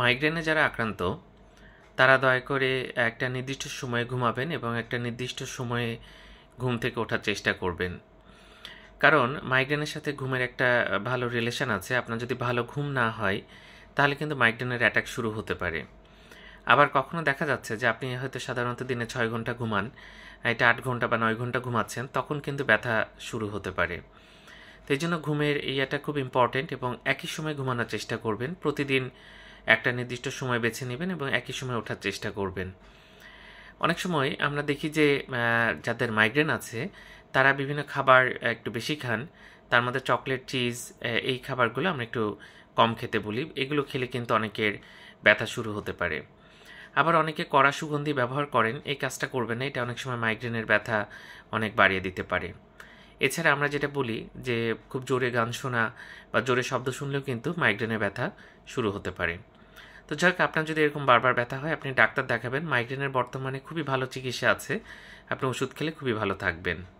মাইগ্রেনে যারা আক্রান্ত তারা দয়া করে একটা নির্দিষ্ট সময়ে ঘুমাবেন এবং একটা নির্দিষ্ট সময়ে ঘুম থেকে ওঠার চেষ্টা করবেন কারণ মাইগ্রেনের সাথে ঘুমের একটা ভালো রিলেশন আছে আপনার যদি ভালো ঘুম না হয় তাহলে কিন্তু মাইগ্রেনের অ্যাটাক শুরু হতে পারে আবার কখনো দেখা যাচ্ছে যে আপনি হয়তো সাধারণত দিনে ছয় ঘন্টা ঘুমান এটা আট ঘন্টা বা নয় ঘন্টা ঘুমাচ্ছেন তখন কিন্তু ব্যথা শুরু হতে পারে তো এই জন্য ঘুমের এই খুব ইম্পর্টেন্ট এবং একই সময় ঘুমানোর চেষ্টা করবেন প্রতিদিন একটা নির্দিষ্ট সময় বেছে নেবেন এবং একই সময় ওঠার চেষ্টা করবেন অনেক সময় আমরা দেখি যে যাদের মাইগ্রেন আছে তারা বিভিন্ন খাবার একটু বেশি খান তার মধ্যে চকলেট চিজ এই খাবারগুলো আমরা একটু কম খেতে বলি এগুলো খেলে কিন্তু অনেকের ব্যথা শুরু হতে পারে আবার অনেকে কড়া সুগন্ধি ব্যবহার করেন এই কাজটা করবেন না এটা অনেক সময় মাইগ্রেনের ব্যথা অনেক বাড়িয়ে দিতে পারে এছাড়া আমরা যেটা বলি যে খুব জোরে গান শোনা বা জোরে শব্দ শুনলেও কিন্তু মাইগ্রেনের ব্যথা শুরু হতে পারে তো যাক আপনার যদি এরকম বারবার ব্যথা হয় আপনি ডাক্তার দেখাবেন মাইগ্রেনের বর্তমানে খুবই ভালো চিকিৎসা আছে আপনি ওষুধ খেলে খুবই ভালো থাকবেন